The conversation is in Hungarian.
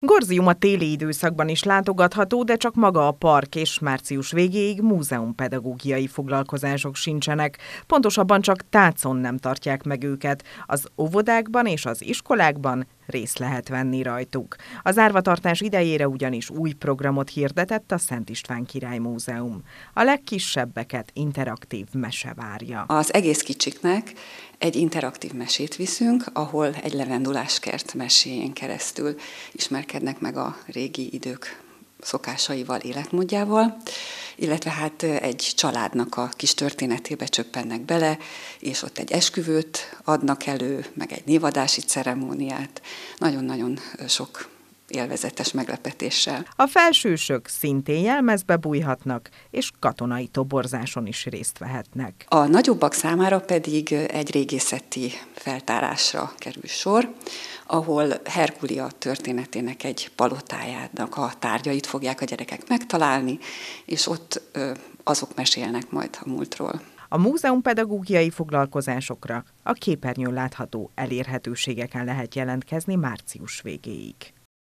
Gorzium a téli időszakban is látogatható, de csak maga a park, és március végéig múzeumpedagógiai foglalkozások sincsenek. Pontosabban csak tácon nem tartják meg őket. Az óvodákban és az iskolákban részt lehet venni rajtuk. Az árvatartás idejére ugyanis új programot hirdetett a Szent István Király Múzeum. A legkisebbeket interaktív mese várja. Az egész kicsiknek egy interaktív mesét viszünk, ahol egy levenduláskert meséjén keresztül ismerkednek meg a régi idők szokásaival, életmódjával, illetve hát egy családnak a kis történetébe csöppennek bele, és ott egy esküvőt adnak elő, meg egy névadási ceremóniát, nagyon-nagyon sok élvezetes meglepetéssel. A felsősök szintén jelmezbe bújhatnak, és katonai toborzáson is részt vehetnek. A nagyobbak számára pedig egy régészeti feltárásra kerül sor, ahol Herkulia történetének egy palotájának a tárgyait fogják a gyerekek megtalálni, és ott azok mesélnek majd a múltról. A múzeum pedagógiai foglalkozásokra a képernyőn látható elérhetőségeken lehet jelentkezni március végéig.